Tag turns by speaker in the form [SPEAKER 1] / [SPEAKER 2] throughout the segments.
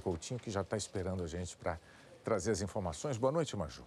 [SPEAKER 1] Coutinho, que já está esperando a gente para trazer as informações. Boa noite, Maju.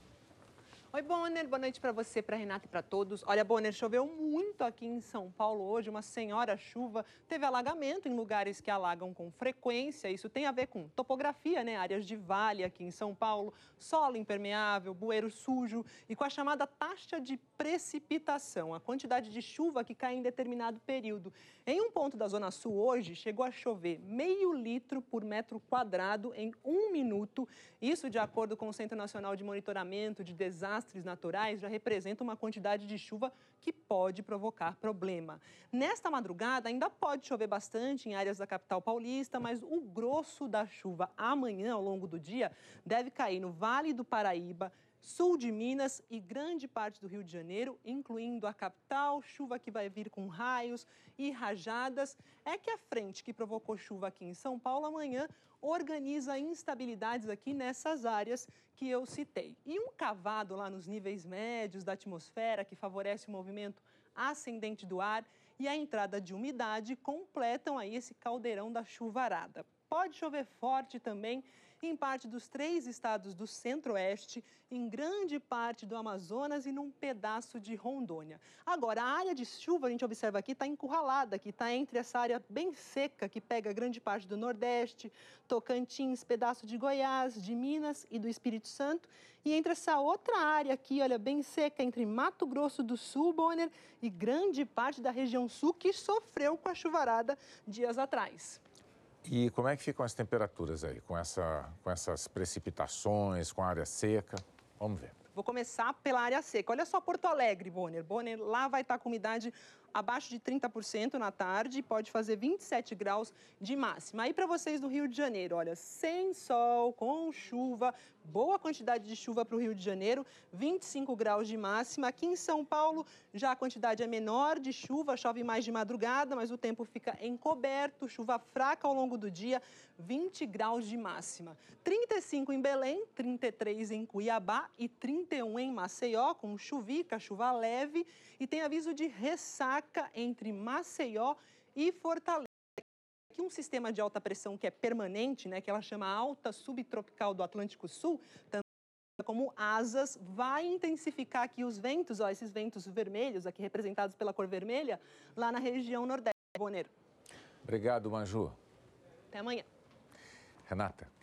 [SPEAKER 2] Oi, Bonner, boa noite para você, para Renata e para todos. Olha, Bonner, choveu muito aqui em São Paulo hoje, uma senhora chuva. Teve alagamento em lugares que alagam com frequência. Isso tem a ver com topografia, né? Áreas de vale aqui em São Paulo, solo impermeável, bueiro sujo e com a chamada taxa de precipitação, a quantidade de chuva que cai em determinado período. Em um ponto da Zona Sul hoje, chegou a chover meio litro por metro quadrado em um minuto. Isso de acordo com o Centro Nacional de Monitoramento de Desastres desastres naturais já representa uma quantidade de chuva que pode provocar problema. Nesta madrugada, ainda pode chover bastante em áreas da capital paulista, mas o grosso da chuva amanhã, ao longo do dia, deve cair no Vale do Paraíba, sul de Minas e grande parte do Rio de Janeiro, incluindo a capital, chuva que vai vir com raios e rajadas. É que a frente que provocou chuva aqui em São Paulo amanhã organiza instabilidades aqui nessas áreas que eu citei. E um cavado lá nos níveis médios da atmosfera que favorece o movimento ascendente do ar e a entrada de umidade completam aí esse caldeirão da chuvarada pode chover forte também em parte dos três estados do centro-oeste, em grande parte do Amazonas e num pedaço de Rondônia. Agora, a área de chuva, a gente observa aqui, está encurralada, que está entre essa área bem seca, que pega grande parte do Nordeste, Tocantins, pedaço de Goiás, de Minas e do Espírito Santo, e entre essa outra área aqui, olha, bem seca, entre Mato Grosso do Sul, Bonner, e grande parte da região sul que sofreu com a chuvarada dias atrás.
[SPEAKER 1] E como é que ficam as temperaturas aí, com, essa, com essas precipitações, com a área seca? Vamos ver.
[SPEAKER 2] Vou começar pela área seca. Olha só Porto Alegre, Bonner. Bonner, lá vai estar com umidade abaixo de 30% na tarde e pode fazer 27 graus de máxima. Aí para vocês do Rio de Janeiro, olha, sem sol, com chuva, boa quantidade de chuva para o Rio de Janeiro, 25 graus de máxima. Aqui em São Paulo, já a quantidade é menor de chuva, chove mais de madrugada, mas o tempo fica encoberto, chuva fraca ao longo do dia, 20 graus de máxima. 35 em Belém, 33 em Cuiabá e 31 em Maceió, com chuvica, chuva leve, e tem aviso de ressaca fraca entre Maceió e Fortaleza. Que um sistema de alta pressão que é permanente, né, que ela chama alta subtropical do Atlântico Sul, como asas, vai intensificar aqui os ventos, ó, esses ventos vermelhos aqui representados pela cor vermelha, lá na região nordeste. Boneiro.
[SPEAKER 1] Obrigado, Manju. Até amanhã. Renata.